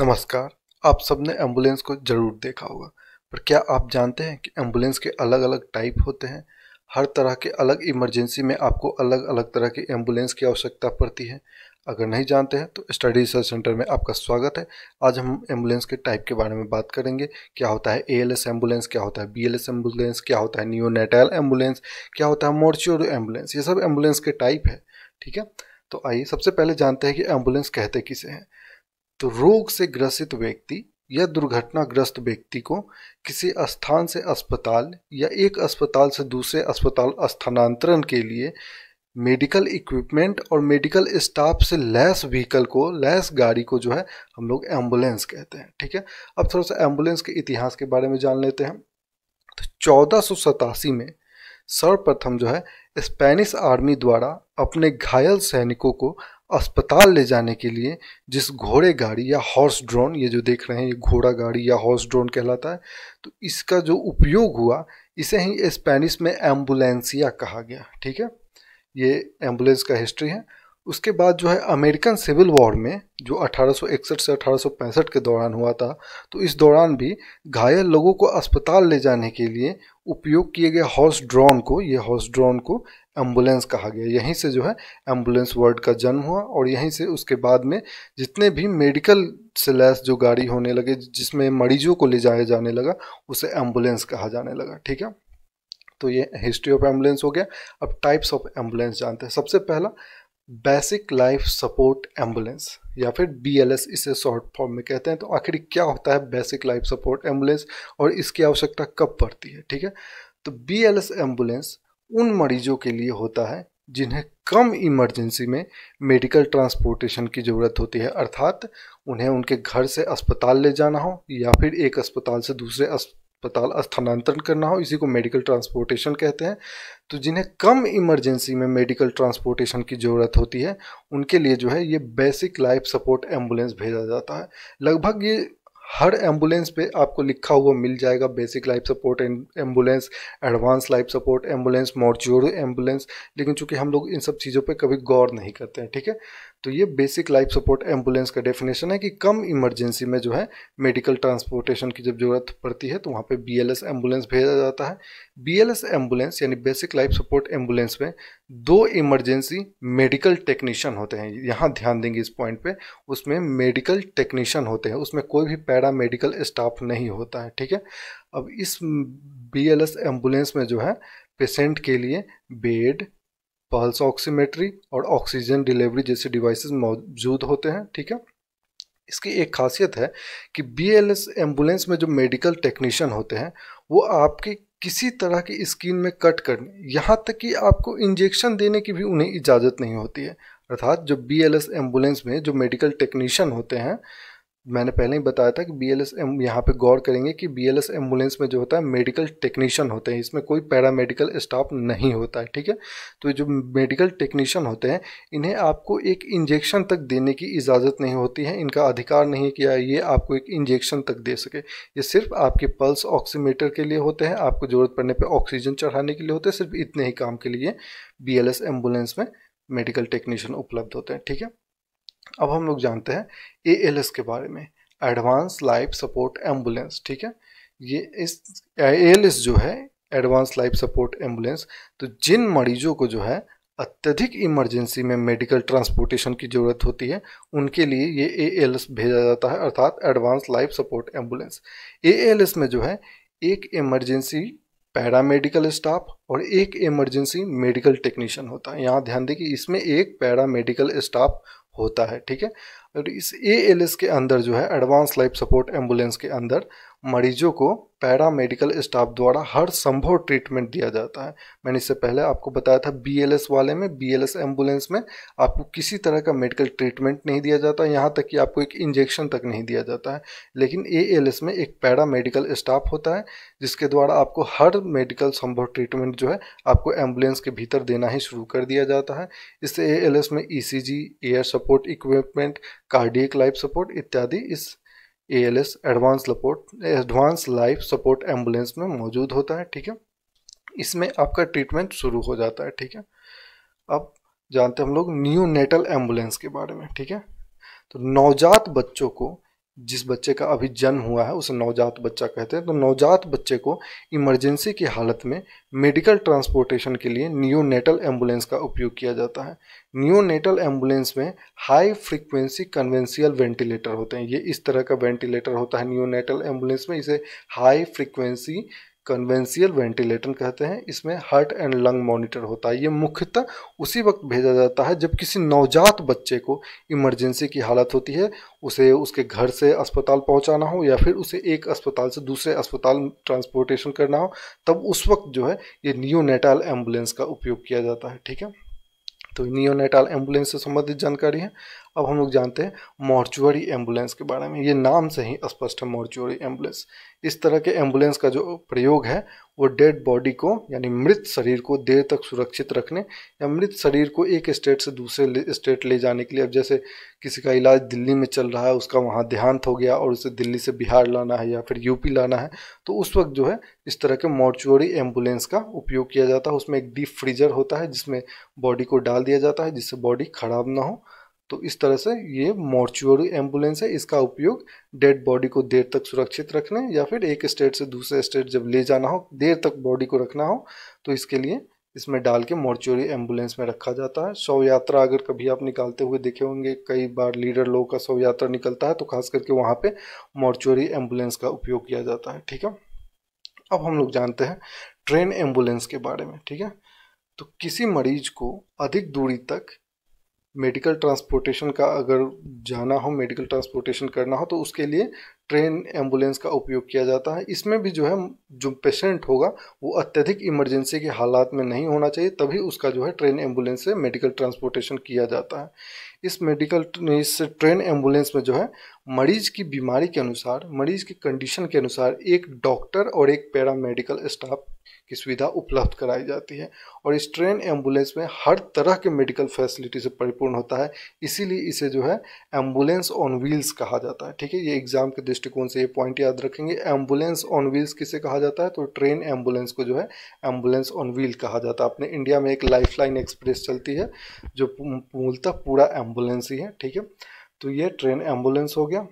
नमस्कार आप सबने एम्बुलेंस को ज़रूर देखा होगा पर क्या आप जानते हैं कि एम्बुलेंस के अलग अलग टाइप होते हैं हर तरह के अलग इमरजेंसी में आपको अलग अलग तरह के एम्बुलेंस की आवश्यकता पड़ती है अगर नहीं जानते हैं तो स्टडी रिसर्च सेंटर में आपका स्वागत है आज हम एम्बुलेंस के टाइप के बारे में बात करेंगे क्या होता है एएलएस एम्बुलेंस क्या होता है बीएलएस एम्बुलेंस क्या होता है नियोनेटल एम्बुलेंस क्या होता है मोर्च्योर एम्बुलेंस ये सब एम्बुलेंस के टाइप है ठीक है तो आइए सबसे पहले जानते हैं कि एम्बुलेंस कहते किसे हैं तो रोग से ग्रसित व्यक्ति या दुर्घटनाग्रस्त व्यक्ति को किसी स्थान से अस्पताल या एक अस्पताल से दूसरे अस्पताल स्थानांतरण के लिए मेडिकल इक्विपमेंट और मेडिकल स्टाफ से लैस व्हीकल को लैस गाड़ी को जो है हम लोग एम्बुलेंस कहते हैं ठीक है अब थोड़ा सा एम्बुलेंस के इतिहास के बारे में जान लेते हैं तो चौदह में सर्वप्रथम जो है स्पेनिश आर्मी द्वारा अपने घायल सैनिकों को अस्पताल ले जाने के लिए जिस घोड़े गाड़ी या हॉर्स ड्रोन ये जो देख रहे हैं ये घोड़ा गाड़ी या हॉर्स ड्रोन कहलाता है तो इसका जो उपयोग हुआ इसे ही स्पेनिश में एम्बुलेंसिया कहा गया ठीक है ये एम्बुलेंस का हिस्ट्री है उसके बाद जो है अमेरिकन सिविल वॉर में जो 1861 से 1865 के दौरान हुआ था तो इस दौरान भी घायल लोगों को अस्पताल ले जाने के लिए उपयोग किए गए हॉर्स ड्रोन को ये हॉर्स ड्रोन को एम्बुलेंस कहा गया यहीं से जो है एम्बुलेंस वर्ड का जन्म हुआ और यहीं से उसके बाद में जितने भी मेडिकल से लैस जो गाड़ी होने लगे जिसमें मरीजों को ले जाया जाने लगा उसे एम्बुलेंस कहा जाने लगा ठीक है तो ये हिस्ट्री ऑफ एम्बुलेंस हो गया अब टाइप्स ऑफ एम्बुलेंस जानते हैं सबसे पहला बेसिक लाइफ सपोर्ट एम्बुलेंस या फिर एस इसे शॉर्ट फॉर्म में कहते हैं तो आखिर क्या होता है बेसिक लाइफ सपोर्ट एम्बुलेंस और इसकी आवश्यकता कब पड़ती है ठीक है तो बी एल एस एम्बुलेंस उन मरीजों के लिए होता है जिन्हें कम इमरजेंसी में मेडिकल ट्रांसपोर्टेशन की ज़रूरत होती है अर्थात उन्हें उनके घर से अस्पताल ले जाना हो या फिर एक अस्पताल से दूसरे अस्पताल स्थानांतरण करना हो इसी को मेडिकल ट्रांसपोर्टेशन कहते हैं तो जिन्हें कम इमरजेंसी में मेडिकल ट्रांसपोर्टेशन की ज़रूरत होती है उनके लिए जो है ये बेसिक लाइफ सपोर्ट एम्बुलेंस भेजा जाता है लगभग ये हर एम्बुलेंस पे आपको लिखा हुआ मिल जाएगा basic life support ambulance advance life support ambulance mortuary ambulance लेकिन चूंकि हम लोग इन सब चीज़ों पे कभी गौर नहीं करते हैं ठीक है तो ये बेसिक लाइफ सपोर्ट एम्बुलेंस का डेफिनेशन है कि कम इमरजेंसी में जो है मेडिकल ट्रांसपोर्टेशन की जब ज़रूरत पड़ती है तो वहाँ पे एल एम्बुलेंस भेजा जाता है बी एल एम्बुलेंस यानी बेसिक लाइफ सपोर्ट एम्बुलेंस में दो इमरजेंसी मेडिकल टेक्नीशियन होते हैं यहाँ ध्यान देंगे इस पॉइंट पे उसमें मेडिकल टेक्नीशियन होते हैं उसमें कोई भी पैरा मेडिकल स्टाफ नहीं होता है ठीक है अब इस बी एम्बुलेंस में जो है पेशेंट के लिए बेड पल्स ऑक्सीमेट्री और ऑक्सीजन डिलीवरी जैसे डिवाइसेस मौजूद होते हैं ठीक है इसकी एक खासियत है कि बीएलएस एम्बुलेंस में जो मेडिकल टेक्नीशियन होते हैं वो आपकी किसी तरह की स्किन में कट करने यहाँ तक कि आपको इंजेक्शन देने की भी उन्हें इजाज़त नहीं होती है अर्थात जो एस एम्बुलेंस में जो मेडिकल टेक्नीशियन होते हैं मैंने पहले ही बताया था कि बी एल एस एम यहाँ पर गौर करेंगे कि बी एल एस एम्बुलेंस में जो होता है मेडिकल टेक्नीशियन होते हैं इसमें कोई पैरामेडिकल स्टाफ नहीं होता है ठीक है तो जो मेडिकल टेक्नीशियन होते हैं इन्हें आपको एक इंजेक्शन तक देने की इजाज़त नहीं होती है इनका अधिकार नहीं किया ये आपको एक इंजेक्शन तक दे सके ये सिर्फ आपके पल्स ऑक्सीमीटर के लिए होते हैं आपको ज़रूरत पड़ने पर ऑक्सीजन चढ़ाने के लिए होते हैं सिर्फ इतने ही काम के लिए बी एल एस एम्बुलेंस में मेडिकल टेक्नीशियन उपलब्ध होते हैं ठीक है अब हम लोग जानते हैं ए के बारे में एडवांस लाइफ सपोर्ट एम्बुलेंस ठीक है ये इस ए जो है एडवांस लाइफ सपोर्ट एम्बुलेंस तो जिन मरीजों को जो है अत्यधिक इमरजेंसी में मेडिकल ट्रांसपोर्टेशन की ज़रूरत होती है उनके लिए ये ए भेजा जाता है अर्थात advance life support ambulance A में जो है एक इमरजेंसी पैरामेडिकल स्टाफ और एक इमरजेंसी मेडिकल टेक्नीशियन होता है यहाँ ध्यान दें कि इसमें एक पैरामेडिकल स्टाफ होता है ठीक है और इस ए के अंदर जो है एडवांस लाइफ सपोर्ट एम्बुलेंस के अंदर मरीजों को पैरा मेडिकल स्टाफ द्वारा हर संभव ट्रीटमेंट दिया जाता है मैंने इससे पहले आपको बताया था बीएलएस वाले में बीएलएस एम्बुलेंस में आपको किसी तरह का मेडिकल ट्रीटमेंट नहीं दिया जाता यहाँ तक कि आपको एक इंजेक्शन तक नहीं दिया जाता है लेकिन एएलएस में एक पैरा मेडिकल स्टाफ होता है जिसके द्वारा आपको हर मेडिकल संभव ट्रीटमेंट जो है आपको एम्बुलेंस के भीतर देना ही शुरू कर दिया जाता है इस ए में ई air support equipment cardiac life support इत्यादि इस A L S advance support advance life support ambulance में मौजूद होता है ठीक है इसमें आपका ट्रीटमेंट शुरू हो जाता है ठीक है अब जानते हैं हम लोग न्यू नेटल एम्बुलेंस के बारे में ठीक है तो नवजात बच्चों को जिस बच्चे का अभी जन्म हुआ है उसे नवजात बच्चा कहते हैं तो नवजात बच्चे को इमरजेंसी की हालत में मेडिकल ट्रांसपोर्टेशन के लिए न्यूनेटल एम्बुलेंस का उपयोग किया जाता है न्यूनेटल एम्बुलेंस में हाई फ्रीक्वेंसी कन्वेंशियल वेंटिलेटर होते हैं ये इस तरह का वेंटिलेटर होता है न्यूनेटल एम्बुलेंस में इसे हाई फ्रिक्वेंसी कन्वेंशियल वेंटिलेटर कहते हैं इसमें हार्ट एंड लंग मॉनिटर होता है ये मुख्यतः उसी वक्त भेजा जाता है जब किसी नवजात बच्चे को इमरजेंसी की हालत होती है उसे उसके घर से अस्पताल पहुंचाना हो या फिर उसे एक अस्पताल से दूसरे अस्पताल ट्रांसपोर्टेशन करना हो तब उस वक्त जो है ये नियोनेटाल एम्बुलेंस का उपयोग किया जाता है ठीक है तो नियोनेटाल एम्बुलेंस से संबंधित जानकारी है अब हम लोग जानते हैं मॉर्चुअरी एम्बुलेंस के बारे में ये नाम से ही स्पष्ट है मॉर्चुअरी एम्बुलेंस इस तरह के एम्बुलेंस का जो प्रयोग है वो डेड बॉडी को यानी मृत शरीर को देर तक सुरक्षित रखने या मृत शरीर को एक स्टेट से दूसरे स्टेट ले जाने के लिए अब जैसे किसी का इलाज दिल्ली में चल रहा है उसका वहाँ देहांत हो गया और उसे दिल्ली से बिहार लाना है या फिर यूपी लाना है तो उस वक्त जो है इस तरह के मॉर्चुअरी एम्बुलेंस का उपयोग किया जाता है उसमें एक डीप फ्रीजर होता है जिसमें बॉडी को डाल दिया जाता है जिससे बॉडी खराब ना हो तो इस तरह से ये मॉर्चुअरी एम्बुलेंस है इसका उपयोग डेड बॉडी को देर तक सुरक्षित रखने या फिर एक स्टेट से दूसरे स्टेट जब ले जाना हो देर तक बॉडी को रखना हो तो इसके लिए इसमें डाल के मॉर्चुअरी एम्बुलेंस में रखा जाता है शव यात्रा अगर कभी आप निकालते हुए देखे होंगे कई बार लीडर लोगों का शव यात्रा निकलता है तो खास करके वहाँ पर मॉर्चुअरी एम्बुलेंस का उपयोग किया जाता है ठीक है अब हम लोग जानते हैं ट्रेन एम्बुलेंस के बारे में ठीक है तो किसी मरीज को अधिक दूरी तक मेडिकल ट्रांसपोर्टेशन का अगर जाना हो मेडिकल ट्रांसपोर्टेशन करना हो तो उसके लिए ट्रेन एम्बुलेंस का उपयोग किया जाता है इसमें भी जो है जो पेशेंट होगा वो अत्यधिक इमरजेंसी के हालात में नहीं होना चाहिए तभी उसका जो है ट्रेन एम्बुलेंस से मेडिकल ट्रांसपोर्टेशन किया जाता है इस मेडिकल इस ट्रेन एम्बुलेंस में जो है मरीज की बीमारी के अनुसार मरीज की कंडीशन के अनुसार एक डॉक्टर और एक पैरामेडिकल स्टाफ की सुविधा उपलब्ध कराई जाती है और इस ट्रेन एम्बुलेंस में हर तरह के मेडिकल फैसिलिटी से परिपूर्ण होता है इसीलिए इसे जो है एम्बुलेंस ऑन व्हील्स कहा जाता है ठीक है ये एग्जाम के दृष्टिकोण से ये पॉइंट याद रखेंगे एम्बुलेंस ऑन व्हील्स किसे कहा जाता है तो ट्रेन एम्बुलेंस को जो है एम्बुलेंस ऑन व्हील कहा जाता है अपने इंडिया में एक लाइफलाइन एक्सप्रेस चलती है जो मूलतः पूरा एम्बुलेंस ही है ठीक है तो ये ट्रेन एम्बुलेंस हो गया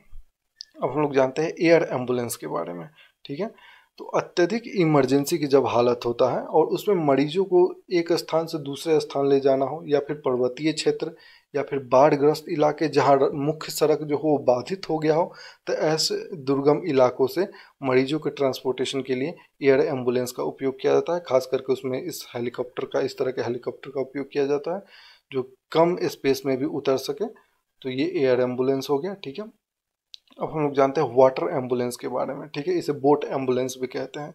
अब हम लोग जानते हैं एयर एम्बुलेंस के बारे में ठीक है तो अत्यधिक इमरजेंसी की जब हालत होता है और उसमें मरीजों को एक स्थान से दूसरे स्थान ले जाना हो या फिर पर्वतीय क्षेत्र या फिर बाढ़ग्रस्त इलाके जहाँ मुख्य सड़क जो हो बाधित हो गया हो तो ऐसे दुर्गम इलाकों से मरीजों के ट्रांसपोर्टेशन के लिए एयर एम्बुलेंस का उपयोग किया जाता है खास करके उसमें इस हेलीकॉप्टर का इस तरह के हेलीकॉप्टर का उपयोग किया जाता है जो कम स्पेस में भी उतर सके तो ये एयर एम्बुलेंस हो गया ठीक है अब हम लोग जानते हैं वाटर एम्बुलेंस के बारे में ठीक है इसे बोट एम्बुलेंस भी कहते हैं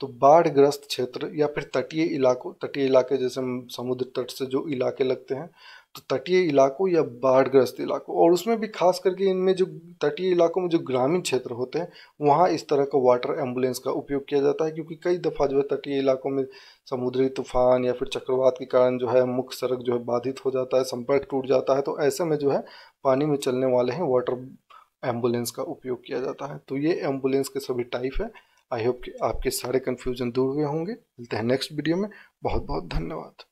तो बाढ़ ग्रस्त क्षेत्र या फिर तटीय इलाकों तटीय इलाके जैसे समुद्र तट से जो इलाके लगते हैं तो तटीय इलाकों या बाढ़ग्रस्त इलाकों और उसमें भी खास करके इनमें जो तटीय इलाकों में जो ग्रामीण क्षेत्र होते हैं वहाँ इस तरह का वाटर एम्बुलेंस का उपयोग किया जाता है क्योंकि कई दफ़ा जो है तटीय इलाकों में समुद्री तूफान या फिर चक्रवात के कारण जो है मुख्य सड़क जो है बाधित हो जाता है संपर्क टूट जाता है तो ऐसे में जो है पानी में चलने वाले हैं वाटर एम्बुलेंस का उपयोग किया जाता है तो ये एम्बुलेंस के सभी टाइप है आई होप कि आपके सारे कन्फ्यूजन दूर हुए होंगे मिलते हैं नेक्स्ट वीडियो में बहुत बहुत धन्यवाद